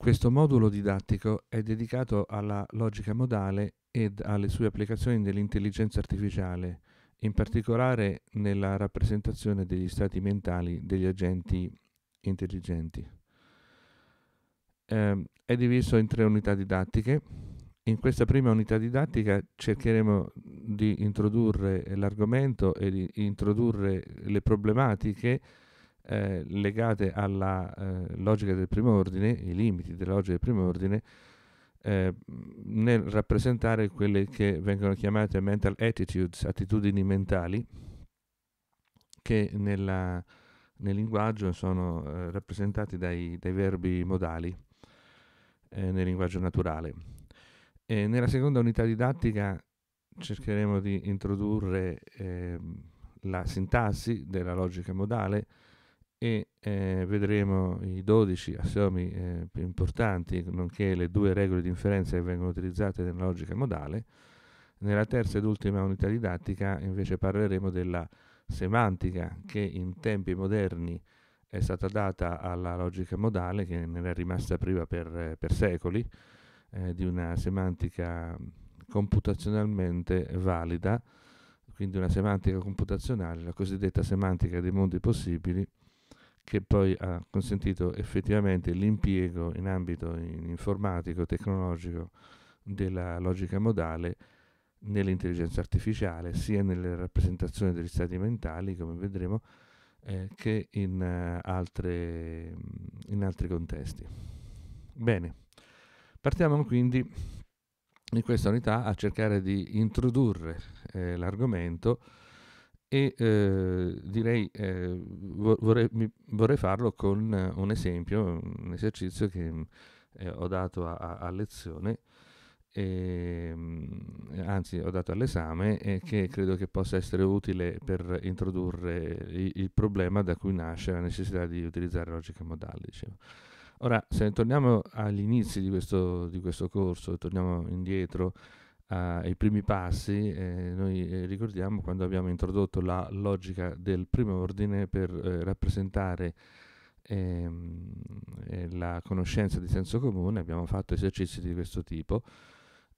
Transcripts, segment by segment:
Questo modulo didattico è dedicato alla logica modale ed alle sue applicazioni nell'intelligenza artificiale, in particolare nella rappresentazione degli stati mentali degli agenti intelligenti. Eh, è diviso in tre unità didattiche. In questa prima unità didattica cercheremo di introdurre l'argomento e di introdurre le problematiche eh, legate alla eh, logica del primo ordine, i limiti della logica del primo ordine, eh, nel rappresentare quelle che vengono chiamate mental attitudes, attitudini mentali, che nella, nel linguaggio sono eh, rappresentati dai, dai, verbi modali eh, nel linguaggio naturale. E nella seconda unità didattica cercheremo di introdurre ehm, la sintassi della logica modale, e eh, vedremo i 12 assiomi eh, più importanti, nonché le due regole di inferenza che vengono utilizzate nella logica modale. Nella terza ed ultima unità didattica invece parleremo della semantica che in tempi moderni è stata data alla logica modale che ne è rimasta priva per, per secoli eh, di una semantica computazionalmente valida, quindi una semantica computazionale, la cosiddetta semantica dei mondi possibili, che poi ha consentito effettivamente l'impiego in ambito in informatico, tecnologico della logica modale nell'intelligenza artificiale, sia nelle rappresentazioni degli stati mentali, come vedremo, eh, che in, uh, altre, mm, in, altri contesti. Bene, partiamo quindi in questa unità a cercare di introdurre eh, l'argomento e eh, direi eh, vorrei, vorrei, farlo con eh, un esempio, un esercizio che mm, eh, ho dato a, a lezione, e, ehm, eh, anzi ho dato all'esame e che credo che possa essere utile per introdurre il, il problema da cui nasce la necessità di utilizzare logica modale. Dicevo. Ora, se torniamo agli inizi di questo, di questo corso, torniamo indietro, eh, ai primi passi, eh, noi eh, ricordiamo quando abbiamo introdotto la logica del primo ordine per eh, rappresentare ehm, eh, la conoscenza di senso comune, abbiamo fatto esercizi di questo tipo.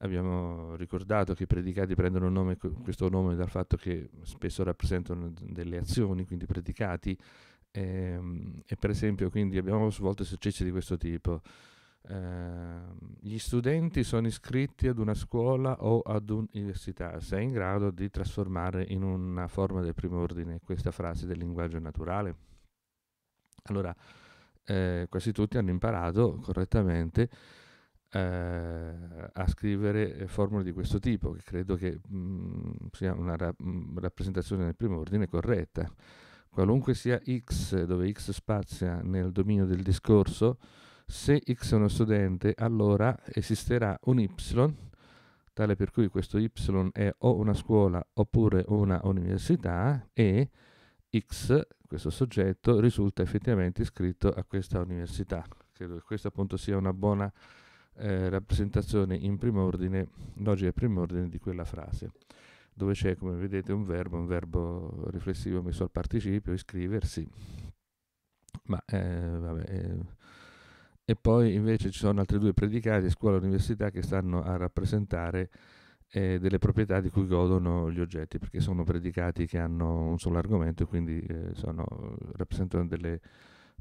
Abbiamo ricordato che i predicati prendono nome, questo nome dal fatto che spesso rappresentano delle azioni, quindi predicati, ehm, e per esempio quindi abbiamo svolto esercizi di questo tipo. Ehm, gli studenti sono iscritti ad una scuola o ad un'università, sei in grado di trasformare in una forma del primo ordine questa frase del linguaggio naturale? Allora, eh, quasi tutti hanno imparato correttamente eh, a scrivere eh, formule di questo tipo, che credo che mh, mm, sia una ra- mm, rappresentazione del primo ordine corretta. Qualunque sia x, dove x spazia nel dominio del discorso, se x è uno studente, allora esisterà un y, tale per cui questo y è o una scuola oppure una università, e x, questo soggetto, risulta effettivamente iscritto a questa università. Credo che questa appunto sia una buona eh, rappresentazione in primo ordine, logica primo ordine di quella frase dove c'è, come vedete, un verbo, un verbo riflessivo messo al participio, iscriversi, ma eh, vabbè, eh, e poi invece ci sono altri due predicati, scuola e università, che stanno a rappresentare eh, delle proprietà di cui godono gli oggetti, perché sono predicati che hanno un solo argomento e quindi eh, sono, rappresentano delle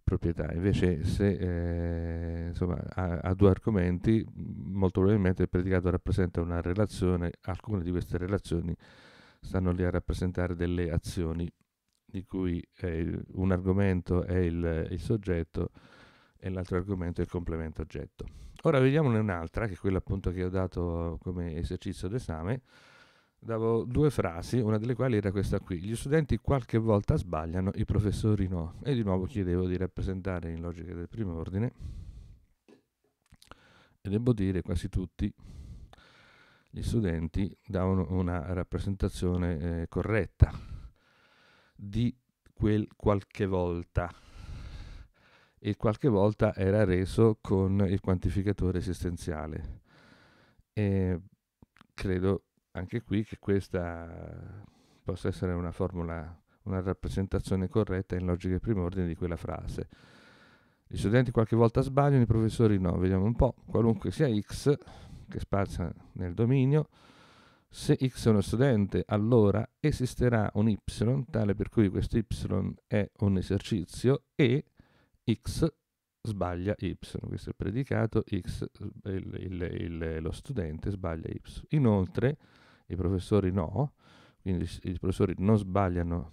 proprietà. Invece se eh, insomma, ha, ha, due argomenti, molto probabilmente il predicato rappresenta una relazione, alcune di queste relazioni stanno lì a rappresentare delle azioni di cui eh, un argomento è il, il soggetto, e l'altro argomento è il complemento oggetto. Ora vediamone un'altra, che è quella appunto che ho dato come esercizio d'esame. Davo due frasi, una delle quali era questa qui. Gli studenti qualche volta sbagliano, i professori no. E di nuovo chiedevo di rappresentare in logica del primo ordine. E devo dire, quasi tutti gli studenti davano una rappresentazione eh, corretta di quel qualche volta e qualche volta era reso con il quantificatore esistenziale. E credo anche qui che questa possa essere una formula, una rappresentazione corretta in logica e primordine di quella frase. Gli studenti qualche volta sbagliano, i professori no, vediamo un po', qualunque sia x, che spazia nel dominio, se x è uno studente, allora esisterà un y, tale per cui questo y è un esercizio e X sbaglia Y, questo è il predicato, X, il, il, il, lo studente sbaglia Y. Inoltre i professori no, quindi i professori non sbagliano,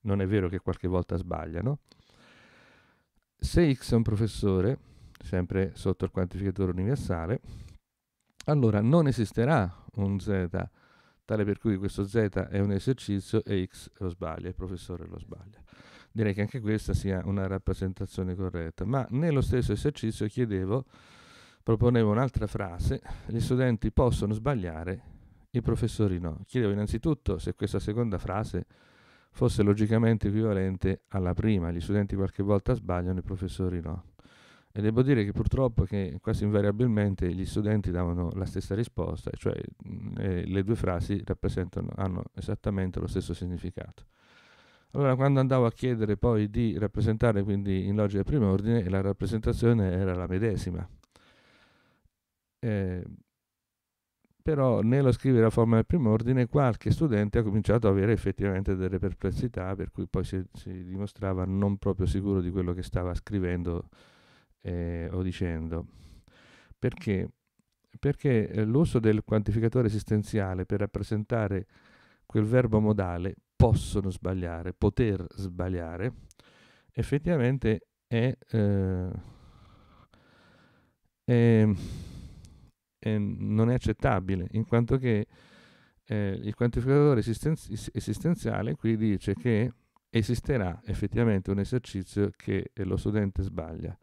non è vero che qualche volta sbagliano. Se X è un professore, sempre sotto il quantificatore universale, allora non esisterà un Z tale per cui questo Z è un esercizio e X lo sbaglia, il professore lo sbaglia direi che anche questa sia una rappresentazione corretta. Ma nello stesso esercizio chiedevo, proponevo un'altra frase, gli studenti possono sbagliare, i professori no. Chiedevo innanzitutto se questa seconda frase fosse logicamente equivalente alla prima, gli studenti qualche volta sbagliano, i professori no. E devo dire che purtroppo che quasi invariabilmente gli studenti davano la stessa risposta, cioè eh, le due frasi hanno esattamente lo stesso significato. Allora, quando andavo a chiedere poi di rappresentare quindi in logica primo ordine, la rappresentazione era la medesima. Eh, però nello scrivere la forma del primo ordine qualche studente ha cominciato ad avere effettivamente delle perplessità, per cui poi si, si dimostrava non proprio sicuro di quello che stava scrivendo eh, o dicendo. Perché? Perché eh, l'uso del quantificatore esistenziale per rappresentare quel verbo modale possono sbagliare, poter sbagliare, effettivamente è, eh, è, è, non è accettabile, in quanto che eh, il quantificatore esistenzi- esistenziale qui dice che esisterà effettivamente un esercizio che lo studente sbaglia.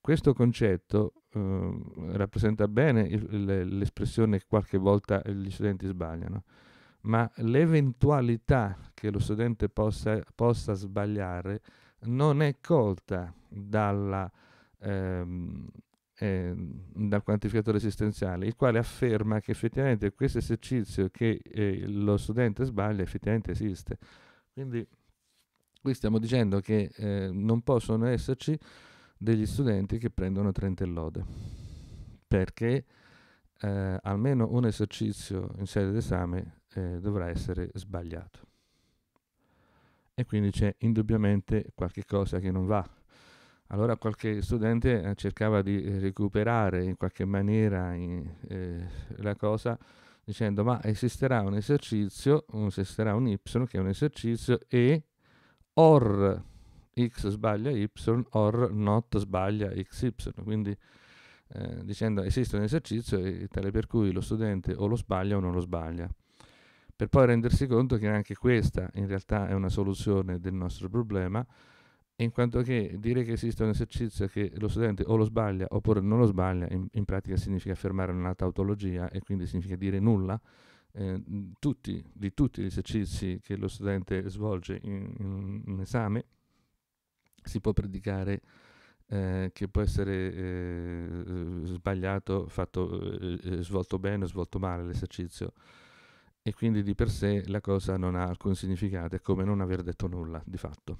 Questo concetto eh, rappresenta bene il, l'espressione qualche volta gli studenti sbagliano ma l'eventualità che lo studente possa, possa sbagliare non è colta dalla, ehm, eh, dal quantificatore esistenziale, il quale afferma che effettivamente questo esercizio che eh, lo studente sbaglia effettivamente esiste. Quindi qui stiamo dicendo che eh, non possono esserci degli studenti che prendono 30 lode, perché eh, almeno un esercizio in sede d'esame eh, dovrà essere sbagliato. E quindi c'è indubbiamente qualche cosa che non va. Allora qualche studente eh, cercava di recuperare in qualche maniera in, eh, la cosa dicendo ma esisterà un esercizio, esisterà un y che è un esercizio e or x sbaglia y or not sbaglia xy. Quindi eh, dicendo esiste un esercizio tale per cui lo studente o lo sbaglia o non lo sbaglia per poi rendersi conto che anche questa in realtà è una soluzione del nostro problema, in quanto che dire che esiste un esercizio che lo studente o lo sbaglia oppure non lo sbaglia, in, in pratica significa affermare una tautologia e quindi significa dire nulla, eh, tutti, di tutti gli esercizi che lo studente svolge in, in, in esame si può predicare eh, che può essere eh, sbagliato, fatto, eh, eh, svolto bene o svolto male l'esercizio e quindi di per sé la cosa non ha alcun significato, è come non aver detto nulla di fatto.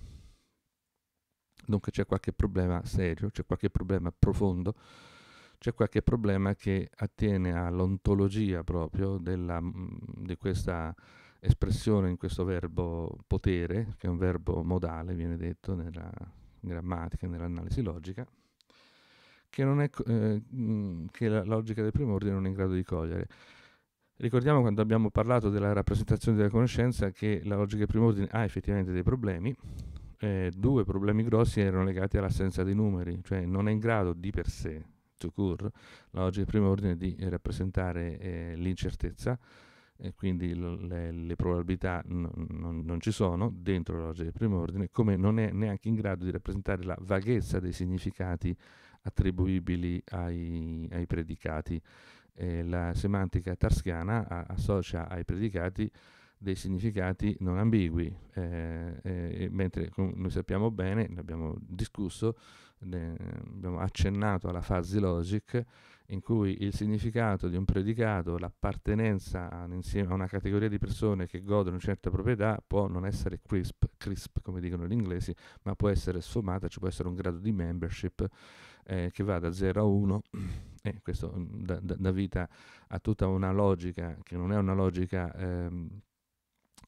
Dunque c'è qualche problema serio, c'è qualche problema profondo, c'è qualche problema che attiene all'ontologia proprio della, mm, di questa espressione in questo verbo potere, che è un verbo modale, viene detto nella grammatica, nell'analisi logica, che, è, eh, mm, che la logica del primo ordine non è in grado di cogliere. Ricordiamo quando abbiamo parlato della rappresentazione della conoscenza che la logica di primo ordine ha effettivamente dei problemi. Eh, due problemi grossi erano legati all'assenza dei numeri, cioè non è in grado di per sé, to cure, la logica di primo ordine di rappresentare eh, l'incertezza, e quindi le, le probabilità non ci sono dentro la logica di primo ordine, come non è neanche in grado di rappresentare la vaghezza dei significati attribuibili ai, ai predicati eh, la semantica tarskiana associa ai predicati dei significati non ambigui, eh, mentre noi sappiamo bene, ne abbiamo discusso, abbiamo accennato alla fuzzy logic, in cui il significato di un predicato, l'appartenenza a, una categoria di persone che godono di certa proprietà, può non essere crisp, crisp come dicono gli inglesi, ma può essere sfumata, ci può essere un grado di membership eh, che va da 0 a 1 e eh, questo mm, da, dà vita a tutta una logica che non è una logica ehm,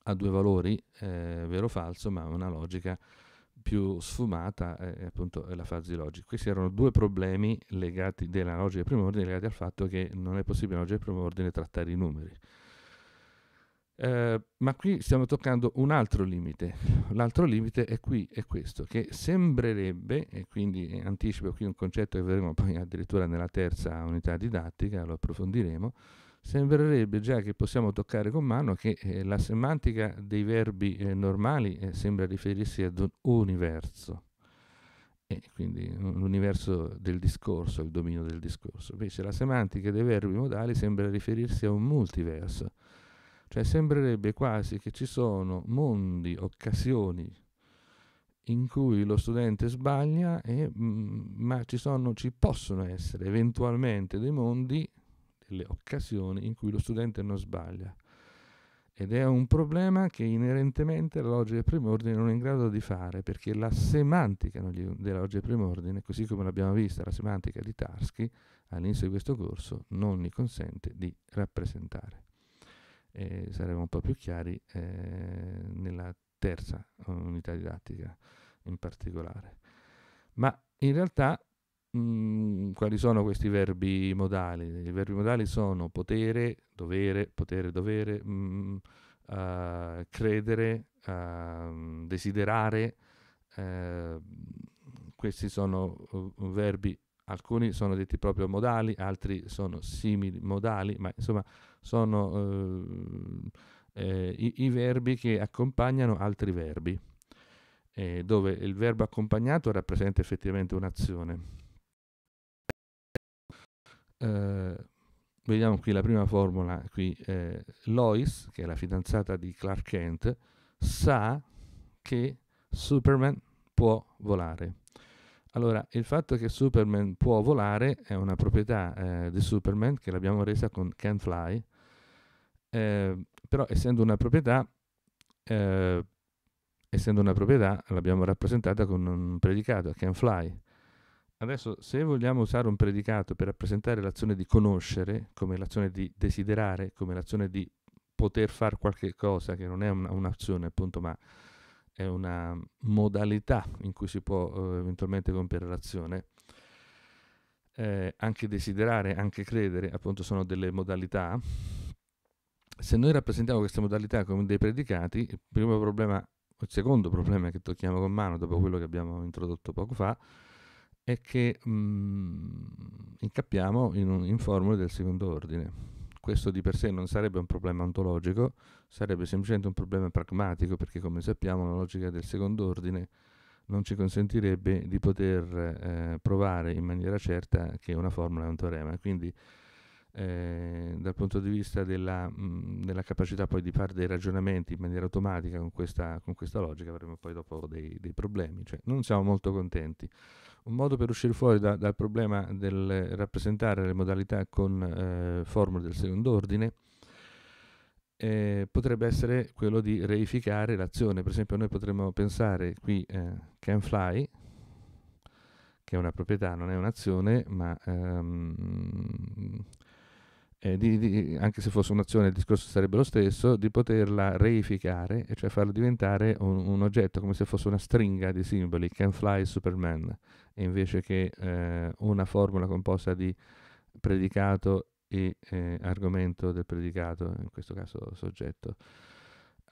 a due valori, eh, vero o falso, ma una logica più sfumata è appunto la fase logica. Questi erano due problemi legati della logica del primo ordine legati al fatto che non è possibile nella logica del primo ordine trattare i numeri. Eh, ma qui stiamo toccando un altro limite. L'altro limite è qui, è questo, che sembrerebbe, e quindi anticipo qui un concetto che vedremo poi addirittura nella terza unità didattica, lo approfondiremo, sembrerebbe già che possiamo toccare con mano che eh, la semantica dei verbi eh, normali eh, sembra riferirsi ad un universo, e quindi l'universo del discorso, il dominio del discorso. Invece la semantica dei verbi modali sembra riferirsi a un multiverso, cioè sembrerebbe quasi che ci sono mondi, occasioni in cui lo studente sbaglia, e, mh, mm, ma ci, sono, ci possono essere eventualmente dei mondi le occasioni in cui lo studente non sbaglia. Ed è un problema che inerentemente la loggia del ordine non è in grado di fare, perché la semantica della loggia del ordine, così come l'abbiamo vista, la semantica di Tarski all'inizio di questo corso, non gli consente di rappresentare. E saremo un po' più chiari eh, nella terza eh, unità didattica in particolare. Ma in realtà Mm, quali sono questi verbi modali? I verbi modali sono potere, dovere, potere, dovere, mm, uh, credere, uh, desiderare. Uh, questi sono uh, verbi, alcuni sono detti proprio modali, altri sono simili modali, ma insomma sono eh, eh, i, i verbi che accompagnano altri verbi. Eh, dove il verbo accompagnato rappresenta effettivamente un'azione eh, vediamo qui la prima formula, qui, eh, Lois, che è la fidanzata di Clark Kent, sa che Superman può volare. Allora, il fatto che Superman può volare è una proprietà eh, di Superman che l'abbiamo resa con Can Fly, eh, però essendo una proprietà, eh, essendo una proprietà l'abbiamo rappresentata con un predicato, Can Fly. Adesso, se vogliamo usare un predicato per rappresentare l'azione di conoscere, come l'azione di desiderare, come l'azione di poter fare qualche cosa, che non è una, un'azione appunto, ma è una modalità in cui si può eh, eventualmente compiere l'azione, eh, anche desiderare, anche credere, appunto sono delle modalità. Se noi rappresentiamo queste modalità come dei predicati, il primo problema, il secondo problema che tocchiamo con mano dopo quello che abbiamo introdotto poco fa, è che mh, mm, incappiamo in, un, in formule del secondo ordine. Questo di per sé non sarebbe un problema ontologico, sarebbe semplicemente un problema pragmatico, perché come sappiamo la logica del secondo ordine non ci consentirebbe di poter eh, provare in maniera certa che una formula è un teorema. Quindi eh, dal punto di vista della, mh, mm, della, capacità poi di fare dei ragionamenti in maniera automatica con questa, con questa logica avremo poi dopo dei, dei problemi, cioè non siamo molto contenti. Un modo per uscire fuori da, dal problema del rappresentare le modalità con eh, formule del secondo ordine eh, potrebbe essere quello di reificare l'azione. Per esempio noi potremmo pensare qui eh, can fly, che è una proprietà, non è un'azione, ma ehm, eh, di, di, anche se fosse un'azione il discorso sarebbe lo stesso, di poterla reificare, cioè farla diventare un, un, oggetto come se fosse una stringa di simboli, can fly Superman, invece che eh, una formula composta di predicato e eh, argomento del predicato, in questo caso soggetto.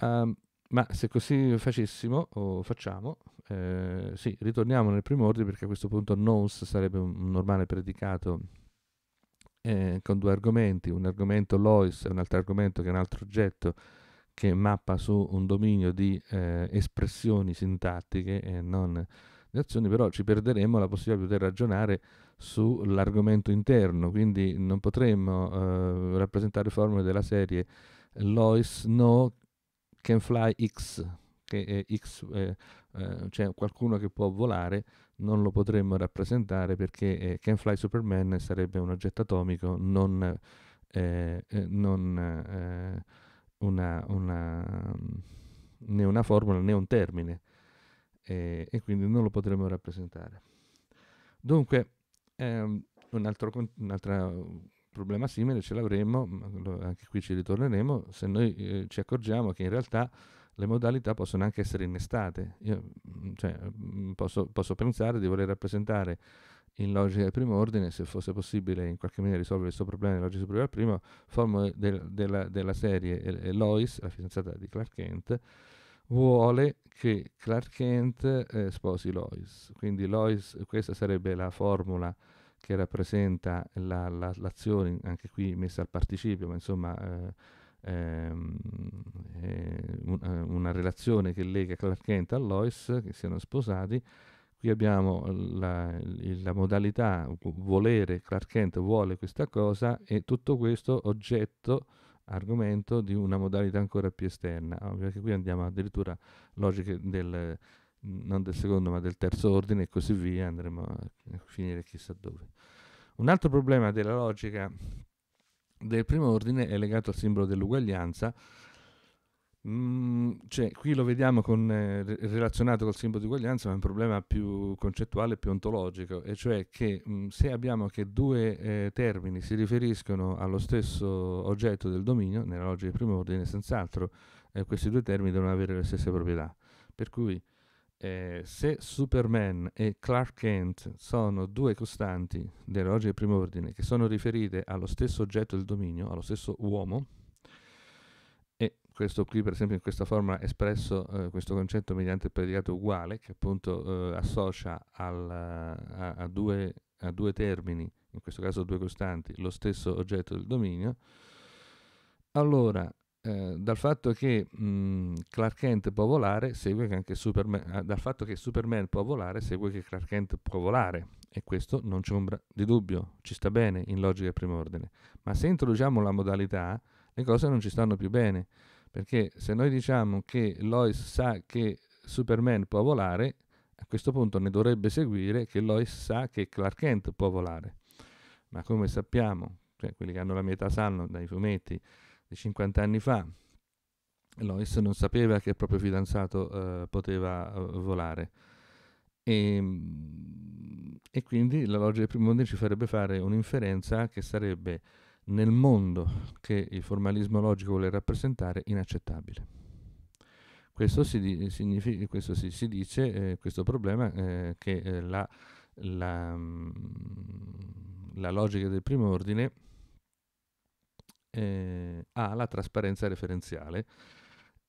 Um, ma se così facessimo o facciamo, eh, sì, ritorniamo nel primo ordine perché a questo punto nose sarebbe un normale predicato eh, con due argomenti, un argomento Lois e un altro argomento che è un altro oggetto che mappa su un dominio di eh, espressioni sintattiche e non di azioni, però ci perderemo la possibilità di poter ragionare sull'argomento interno, quindi non potremmo eh, rappresentare formule della serie Lois no can fly X, che X, eh, eh, cioè qualcuno che può volare, non lo potremmo rappresentare perché eh, Can Fly Superman sarebbe un oggetto atomico, non, eh, eh non eh, una, una, né una formula né un termine, e quindi non lo potremmo rappresentare. Dunque, ehm, un altro, problema simile ce l'avremmo, anche qui ci ritorneremo, se noi eh, ci accorgiamo che in realtà le modalità possono anche essere innestate. Io mm, cioè, mm, posso, posso, pensare di voler rappresentare in logica di primo ordine, se fosse possibile in qualche maniera risolvere questo problema in logica superiore al primo, forma del, della, della, serie e Lois, la fidanzata di Clark Kent, vuole che Clark Kent eh, sposi Lois. Quindi Lois, questa sarebbe la formula che rappresenta la, la, l'azione, anche qui messa al participio, ma insomma... Eh, ehm, eh, una, eh, una relazione che lega Clark Kent a Lois, che siano sposati. Qui abbiamo la, la, modalità volere, Clark Kent vuole questa cosa e tutto questo oggetto, argomento di una modalità ancora più esterna, perché qui andiamo addirittura logiche del, non del secondo ma del terzo ordine e così via, andremo a finire chissà dove. Un altro problema della logica del primo ordine è legato al simbolo dell'uguaglianza. Mm, cioè, qui lo vediamo con, eh, relazionato col simbolo di uguaglianza, ma è un problema più concettuale, più ontologico, e cioè che mm, se abbiamo che due eh, termini si riferiscono allo stesso oggetto del dominio, nella logica di primo ordine, senz'altro eh, questi due termini devono avere le stesse proprietà. Per cui eh, se Superman e Clark Kent sono due costanti dell'origine del primo ordine che sono riferite allo stesso oggetto del dominio, allo stesso uomo, e questo qui per esempio in questa forma è espresso eh, questo concetto mediante il predicato uguale che appunto eh, associa al, a, a, due, a due termini, in questo caso due costanti, lo stesso oggetto del dominio, allora eh, dal fatto che mh, mhmm, Clark Kent può volare, segue che anche Superman, ah, dal fatto che Superman può volare, segue che Clark Kent può volare. E questo non c'è ombra di dubbio, ci sta bene in logica di primo ordine. Ma se introduciamo la modalità, le cose non ci stanno più bene. Perché se noi diciamo che Lois sa che Superman può volare, a questo punto ne dovrebbe seguire che Lois sa che Clark Kent può volare. Ma come sappiamo, cioè quelli che hanno la mia età sanno dai fumetti, di 50 anni fa. Lois non sapeva che il proprio fidanzato eh, poteva eh, volare. E, ehm, e, quindi la logica del primo mondo ci farebbe fare un'inferenza che sarebbe nel mondo che il formalismo logico vuole rappresentare inaccettabile. Questo si, significa, questo si, si dice, eh, questo problema, eh, che eh, la, la, mm, la logica del primo ordine eh, ha la trasparenza referenziale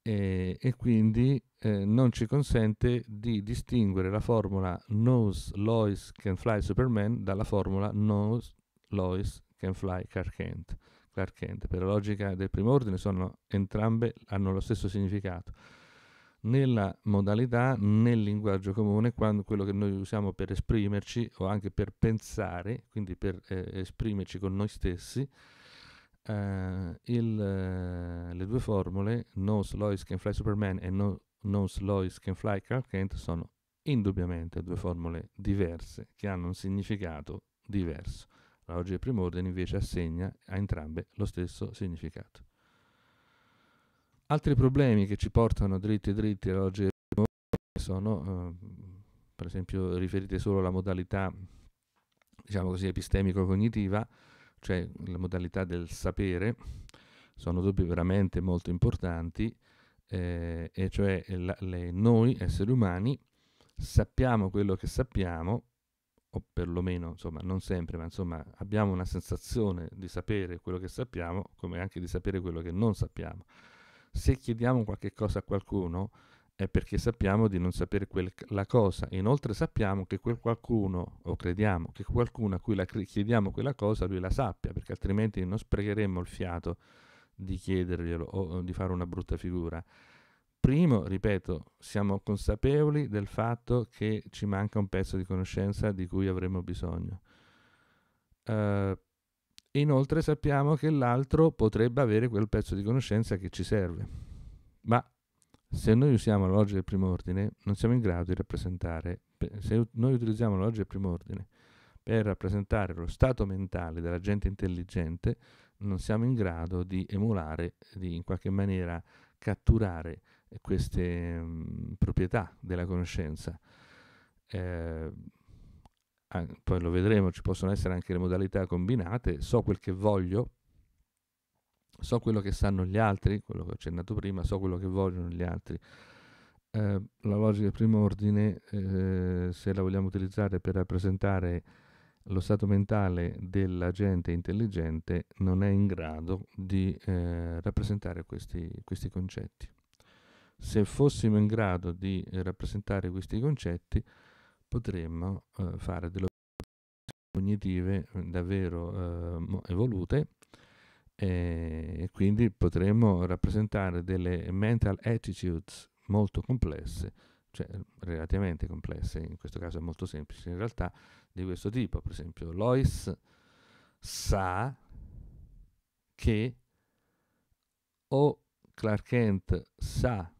eh, e quindi eh, non ci consente di distinguere la formula knows Lois can fly Superman dalla formula knows Lois can fly Clark Kent. Clark Kent. Per la logica del primo ordine sono entrambe hanno lo stesso significato. Nella modalità, nel linguaggio comune, quando quello che noi usiamo per esprimerci o anche per pensare, quindi per eh, esprimerci con noi stessi, eh, il, eh, le due formule, Nose Lois Can Fly Superman e no, Nose Lois Can Fly Clark Kent, sono indubbiamente due formule diverse che hanno un significato diverso. La logica di primo ordine invece assegna a entrambe lo stesso significato. Altri problemi che ci portano dritti e dritti alla logica di primo ordine sono, eh, per esempio, riferiti solo alla modalità, diciamo così, epistemico-cognitiva, cioè le modalità del sapere, sono dubbi veramente molto importanti, eh, e cioè eh, la, le, noi esseri umani sappiamo quello che sappiamo, o perlomeno, insomma, non sempre, ma insomma, abbiamo una sensazione di sapere quello che sappiamo, come anche di sapere quello che non sappiamo. Se chiediamo qualche cosa a qualcuno, è perché sappiamo di non sapere quella cosa. Inoltre sappiamo che quel qualcuno, o crediamo, che qualcuno a cui la chiediamo quella cosa, lui la sappia, perché altrimenti non sprecheremmo il fiato di chiederglielo o di fare una brutta figura. Primo, ripeto, siamo consapevoli del fatto che ci manca un pezzo di conoscenza di cui avremmo bisogno. Uh, inoltre sappiamo che l'altro potrebbe avere quel pezzo di conoscenza che ci serve. Ma se noi usiamo la logica del primo ordine, non siamo in grado di rappresentare, se noi utilizziamo la logica del primo ordine per rappresentare lo stato mentale della gente intelligente, non siamo in grado di emulare, di in qualche maniera catturare queste mh, mhmm, proprietà della conoscenza. Eh, poi lo vedremo, ci possono essere anche le modalità combinate, so quel che voglio, so quello che sanno gli altri, quello che ho accennato prima, so quello che vogliono gli altri. Eh, la logica di primo ordine, eh, se la vogliamo utilizzare per rappresentare lo stato mentale della gente intelligente, non è in grado di eh, rappresentare questi, questi concetti. Se fossimo in grado di rappresentare questi concetti, potremmo eh, fare delle operazioni cognitive eh, davvero eh, evolute e quindi potremmo rappresentare delle mental attitudes molto complesse, cioè relativamente complesse, in questo caso è molto semplice in realtà, di questo tipo. Per esempio, Lois sa che o Clark Kent sa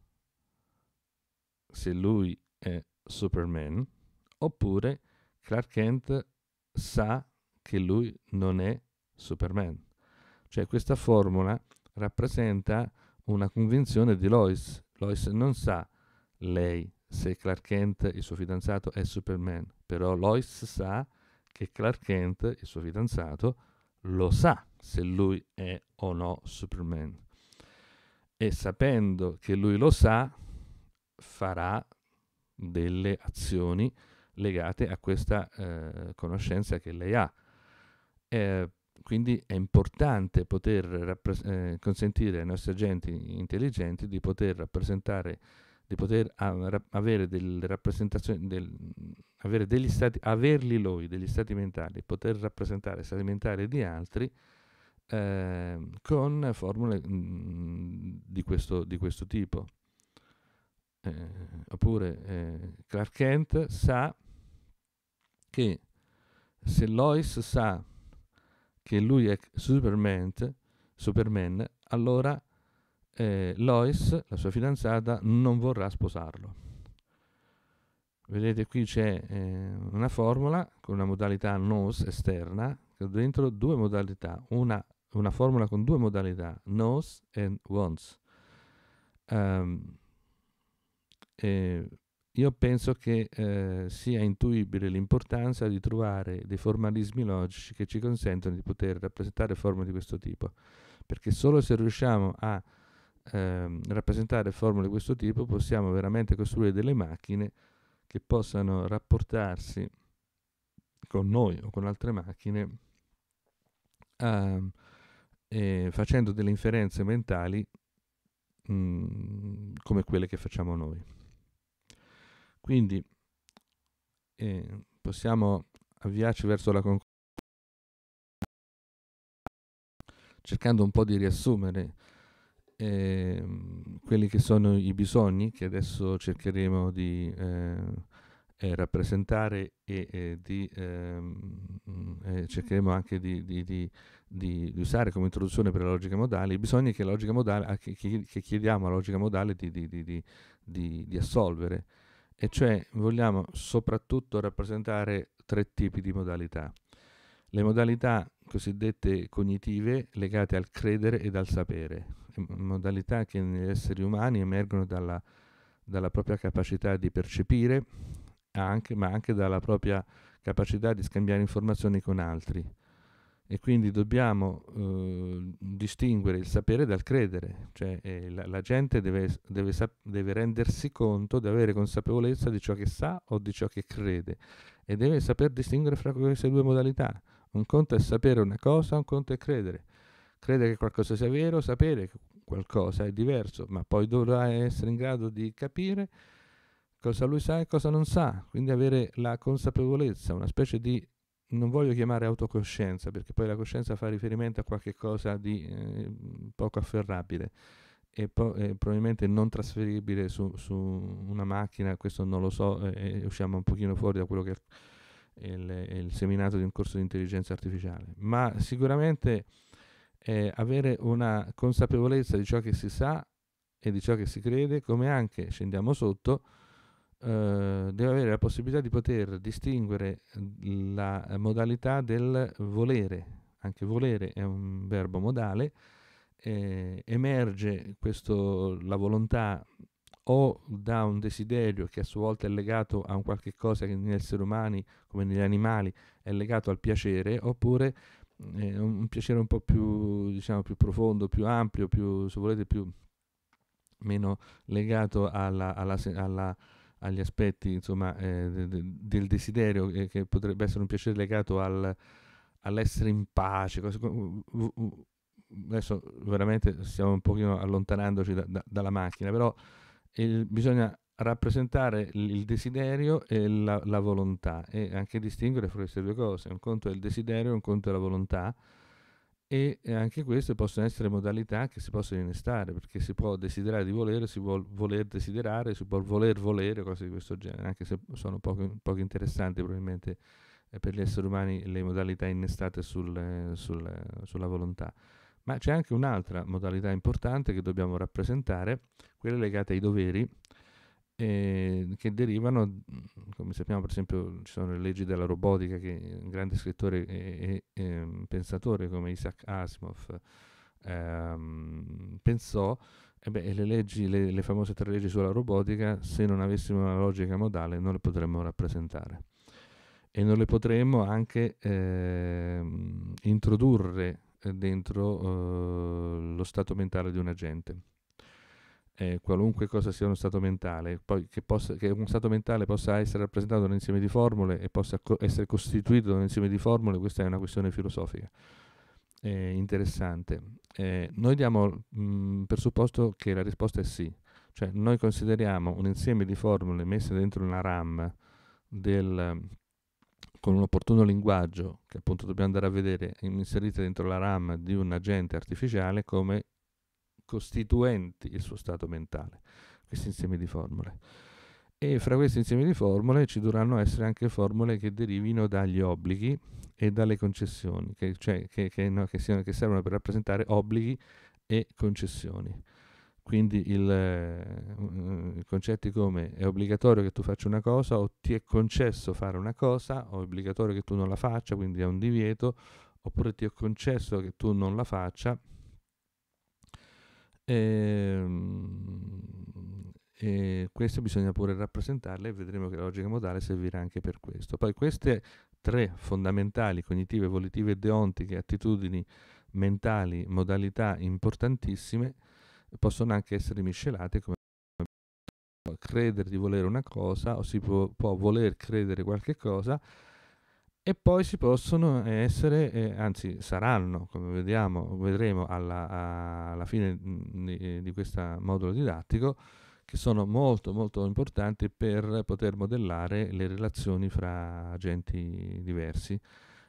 se lui è Superman, oppure Clark Kent sa che lui non è Superman. Cioè questa formula rappresenta una convinzione di Lois. Lois non sa lei se Clark Kent, il suo fidanzato, è Superman, però Lois sa che Clark Kent, il suo fidanzato, lo sa se lui è o no Superman. E sapendo che lui lo sa, farà delle azioni legate a questa eh, conoscenza che lei ha. Eh, quindi è importante poter rappres- eh, consentire ai nostri agenti intelligenti di poter rappresentare, di poter a- ra- avere delle rappresentazioni, del, avere degli stati, averli loro, degli stati mentali, poter rappresentare stati mentali di altri eh, con formule mh, mm, di, questo, di questo tipo. Eh, oppure eh, Clark Kent sa che se Lois sa che lui è Superman, Superman allora eh, Lois, la sua fidanzata, non vorrà sposarlo. Vedete qui c'è eh, una formula con una modalità nose esterna, dentro due modalità, una, una formula con due modalità, nose and wants. Um, eh, io penso che eh, sia intuibile l'importanza di trovare dei formalismi logici che ci consentono di poter rappresentare forme di questo tipo, perché solo se riusciamo a ehm, rappresentare formule di questo tipo possiamo veramente costruire delle macchine che possano rapportarsi con noi o con altre macchine ehm, eh, facendo delle inferenze mentali mh, mm, come quelle che facciamo noi. Quindi eh, possiamo avviarci verso la conclusione cercando un po' di riassumere eh, quelli che sono i bisogni che adesso cercheremo di eh, eh rappresentare e, e di, ehm, eh, cercheremo anche di, di, di di, usare come introduzione per la logica modale, i bisogni che, la logica modale, che, chiediamo alla logica modale di, di, di, di assolvere e cioè vogliamo soprattutto rappresentare tre tipi di modalità. Le modalità cosiddette cognitive legate al credere e al sapere, modalità che negli esseri umani emergono dalla, dalla propria capacità di percepire, anche, ma anche dalla propria capacità di scambiare informazioni con altri e quindi dobbiamo eh, distinguere il sapere dal credere, cioè eh, la, la, gente deve, deve, deve, rendersi conto, deve avere consapevolezza di ciò che sa o di ciò che crede e deve saper distinguere fra queste due modalità. Un conto è sapere una cosa, un conto è credere. Credere che qualcosa sia vero, sapere che qualcosa è diverso, ma poi dovrà essere in grado di capire cosa lui sa e cosa non sa, quindi avere la consapevolezza, una specie di non voglio chiamare autocoscienza, perché poi la coscienza fa riferimento a qualcosa di eh, poco afferrabile e po- eh, probabilmente non trasferibile su, su, una macchina, questo non lo so, eh, usciamo un pochino fuori da quello che è il, è il, seminato di un corso di intelligenza artificiale, ma sicuramente eh, avere una consapevolezza di ciò che si sa e di ciò che si crede, come anche scendiamo sotto, eh, deve avere la possibilità di poter distinguere la modalità del volere. Anche volere è un verbo modale, eh, emerge questo, la volontà o da un desiderio che a sua volta è legato a un qualche cosa che negli esseri umani, come negli animali, è legato al piacere, oppure eh, un piacere un po' più, diciamo, più profondo, più ampio, più, se volete, più, meno legato alla, alla, alla agli aspetti insomma, eh, de, de, del desiderio eh, che potrebbe essere un piacere legato al, all'essere in pace. Adesso veramente stiamo un pochino allontanandoci da, da, dalla macchina, però il, bisogna rappresentare il desiderio e la, la, volontà e anche distinguere fra queste due cose. Un conto è il desiderio, un conto è la volontà e eh, anche queste possono essere modalità che si possono innestare, perché si può desiderare di volere, si può voler desiderare, si può voler volere, cose di questo genere, anche se sono poco, poco interessanti probabilmente eh, per gli esseri umani le modalità innestate sul, eh, sul, sulla volontà. Ma c'è anche un'altra modalità importante che dobbiamo rappresentare, quella legata ai doveri, Ehm, che derivano, mm, come sappiamo per esempio ci sono le leggi della robotica che un grande scrittore e, e, e ehm, pensatore come Isaac Asimov ehm, pensò, e beh, le, leggi, le, le, famose tre leggi sulla robotica, se non avessimo una logica modale non le potremmo rappresentare e non le potremmo anche ehm, introdurre eh, dentro eh, lo stato mentale di un agente eh, qualunque cosa sia uno stato mentale, poi che, possa, che uno stato mentale possa essere rappresentato da un insieme di formule e possa co- essere costituito da un insieme di formule, questa è una questione filosofica eh, interessante. Eh, noi diamo mh, mm, per supposto che la risposta è sì, cioè noi consideriamo un insieme di formule messe dentro una RAM del, con un opportuno linguaggio, che appunto dobbiamo andare a vedere, inserite dentro la RAM di un agente artificiale come costituenti il suo stato mentale, questi insiemi di formule. E fra questi insiemi di formule ci dovranno essere anche formule che derivino dagli obblighi e dalle concessioni, che, cioè, che, che, no, che siano, servono per rappresentare obblighi e concessioni. Quindi il, eh, concetti come è obbligatorio che tu faccia una cosa o ti è concesso fare una cosa o è obbligatorio che tu non la faccia, quindi è un divieto, oppure ti è concesso che tu non la faccia e, ehm, e questo bisogna pure rappresentarle e vedremo che la logica modale servirà anche per questo. Poi queste tre fondamentali, cognitive, volitive e deontiche, attitudini mentali, modalità importantissime, possono anche essere miscelate come credere di volere una cosa o si può, può voler credere qualche cosa e poi si possono eh, essere, eh, anzi saranno, come vediamo, vedremo alla, alla fine mm, di, di questo modulo didattico, che sono molto molto importanti per poter modellare le relazioni fra agenti diversi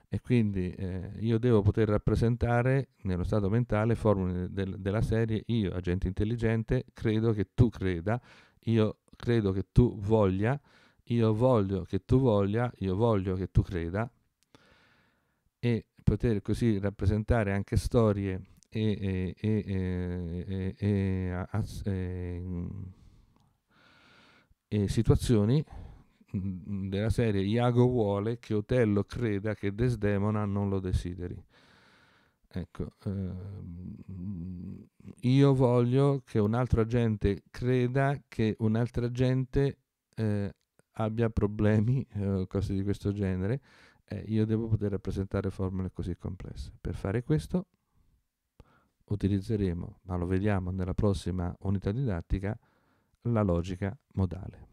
e quindi eh, io devo poter rappresentare nello stato mentale formule del, della serie io agente intelligente credo che tu creda, io credo che tu voglia, io voglio che tu voglia, io voglio che tu creda e poter così rappresentare anche storie e, e, e, e situazioni mm, della serie Iago vuole che Otello creda che Desdemona non lo desideri. Ecco, ehm, io voglio che un altro agente creda che un'altra gente eh, abbia problemi eh, o cose di questo genere, eh, io devo poter rappresentare formule così complesse. Per fare questo utilizzeremo, ma lo vediamo nella prossima unità didattica, la logica modale.